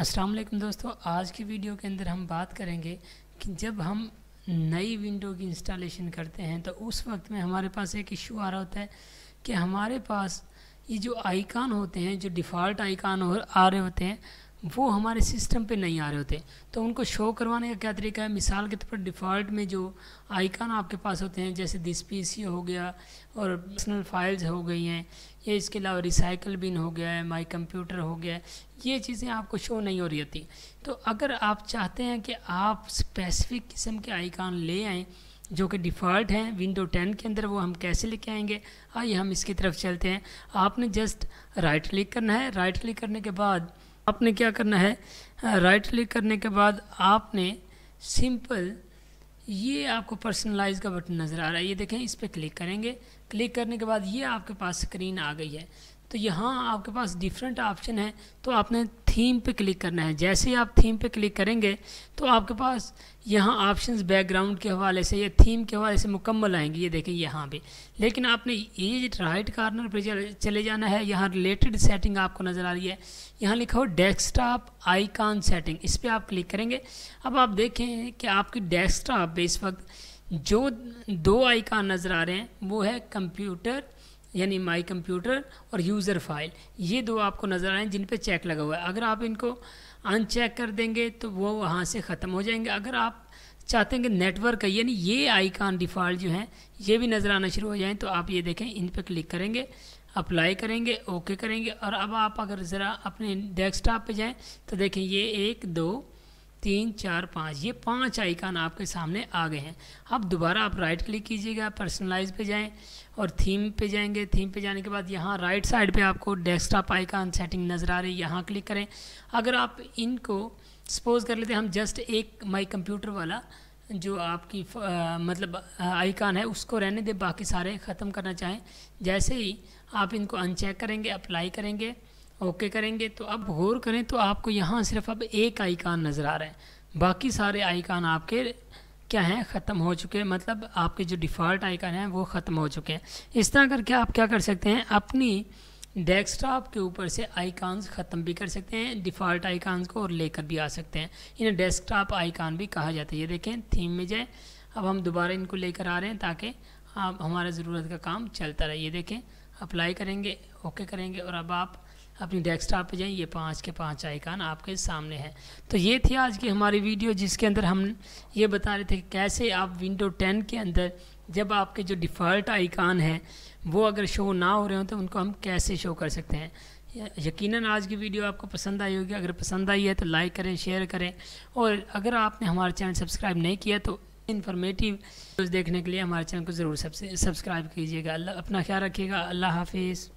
असलम दोस्तों आज की वीडियो के अंदर हम बात करेंगे कि जब हम नई विंडो की इंस्टॉलेशन करते हैं तो उस वक्त में हमारे पास एक इशू आ रहा होता है कि हमारे पास ये जो आइकान होते हैं जो डिफ़ॉल्ट आइकान हो आ रहे होते हैं वो हमारे सिस्टम पे नहीं आ रहे होते तो उनको शो करवाने का क्या तरीका है मिसाल के तौर पर डिफ़ॉल्ट में जो आइकन आपके पास होते हैं जैसे दिस पी सी हो गया और पर्सनल फाइल्स हो गई हैं या इसके अलावा रिसाइकल बिन हो गया है माई कंप्यूटर हो गया है ये चीज़ें आपको शो नहीं हो रही होती तो अगर आप चाहते हैं कि आप स्पेसिफिक किस्म के आइकान ले आएँ जो कि डिफ़ॉल्ट हैं विंडो 10 के अंदर वो हम कैसे लेके आएंगे आइए हम इसकी तरफ चलते हैं आपने जस्ट राइट क्लिक करना है राइट क्लिक करने के बाद आपने क्या करना है राइट क्लिक करने के बाद आपने सिंपल ये आपको पर्सनलाइज का बटन नज़र आ रहा है ये देखें इस पर क्लिक करेंगे क्लिक करने के बाद ये आपके पास स्क्रीन आ गई है तो यहाँ आपके पास डिफरेंट ऑप्शन है तो आपने थीम पे क्लिक करना है जैसे ही आप थीम पे क्लिक करेंगे तो आपके पास यहाँ ऑप्शंस बैकग्राउंड के हवाले से या थीम के हवाले से मुकम्मल आएंगे ये देखें यहाँ पे लेकिन आपने ये राइट कार्नर पे चले जाना है यहाँ रिलेटेड सेटिंग आपको नज़र आ रही है यहाँ लिखा हो डेस्कटॉप आइकॉन सेटिंग इस पर आप क्लिक करेंगे अब आप देखें कि आपकी डेस्कटॉप पर इस वक्त जो दो आइकॉन नज़र आ रहे हैं वो है कंप्यूटर यानी माई कंप्यूटर और यूज़र फाइल ये दो आपको नज़र आए जिन पे चेक लगा हुआ है अगर आप इनको अनचेक कर देंगे तो वो वहाँ से ख़त्म हो जाएंगे अगर आप चाहते हैं कि नेटवर्क का यानी ये आइकान डिफ़ॉल्ट जो हैं ये भी नज़र आना शुरू हो जाएँ तो आप ये देखें इन पर क्लिक करेंगे अप्लाई करेंगे ओके करेंगे और अब आप अगर ज़रा अपने डेस्कटॉप पे जाएं तो देखें ये एक दो तीन चार पाँच ये पांच आइकन आपके सामने आ गए हैं अब दोबारा आप राइट क्लिक कीजिएगा पर्सनलाइज पे जाएं और थीम पे जाएंगे थीम पे जाने के बाद यहाँ राइट साइड पे आपको डेस्कटॉप आइकन सेटिंग नज़र आ रही है यहाँ क्लिक करें अगर आप इनको सपोज कर लेते हैं हम जस्ट एक माई कंप्यूटर वाला जो आपकी आ, मतलब आइकान है उसको रहने दें बाकी सारे ख़त्म करना चाहें जैसे ही आप इनको अनचेक करेंगे अप्लाई करेंगे ओके करेंगे तो अब गौर करें तो आपको यहाँ सिर्फ अब एक आइकान नज़र आ रहा है बाकी सारे आइकान आपके क्या हैं ख़त्म हो चुके हैं मतलब आपके जो डिफ़ॉल्ट आइकान हैं वो ख़त्म हो चुके हैं इस तरह करके आप क्या कर सकते हैं अपनी डेस्कटॉप के ऊपर से आइकॉन्स ख़त्म भी कर सकते हैं डिफ़ॉल्ट आइकॉन्स को और लेकर भी आ सकते हैं इन्हें डेस्कटॉप आइकॉन भी कहा जाता है ये देखें थीम में जाए अब हम दोबारा इनको लेकर आ रहे हैं ताकि आप हमारा ज़रूरत का काम चलता रहे ये देखें अप्लाई करेंगे ओके करेंगे और अब आप अपनी डेस्कटॉप पे जाएं ये पाँच के पाँच आइकान आपके सामने है तो ये थी आज की हमारी वीडियो जिसके अंदर हम ये बता रहे थे कि कैसे आप विंडो टेन के अंदर जब आपके जो डिफ़ॉल्ट आइकान हैं वो अगर शो ना हो रहे हो तो उनको हम कैसे शो कर सकते हैं यकीनन आज की वीडियो आपको पसंद आई होगी अगर पसंद आई है तो लाइक करें शेयर करें और अगर आपने हमारा चैनल सब्सक्राइब नहीं किया तो इन्फॉर्मेटिव न्यूज़ देखने के लिए हमारे चैनल को ज़रूर सब्सक्राइब कीजिएगा अल्लाह अपना ख्याल रखिएगा अल्लाह हाफिज़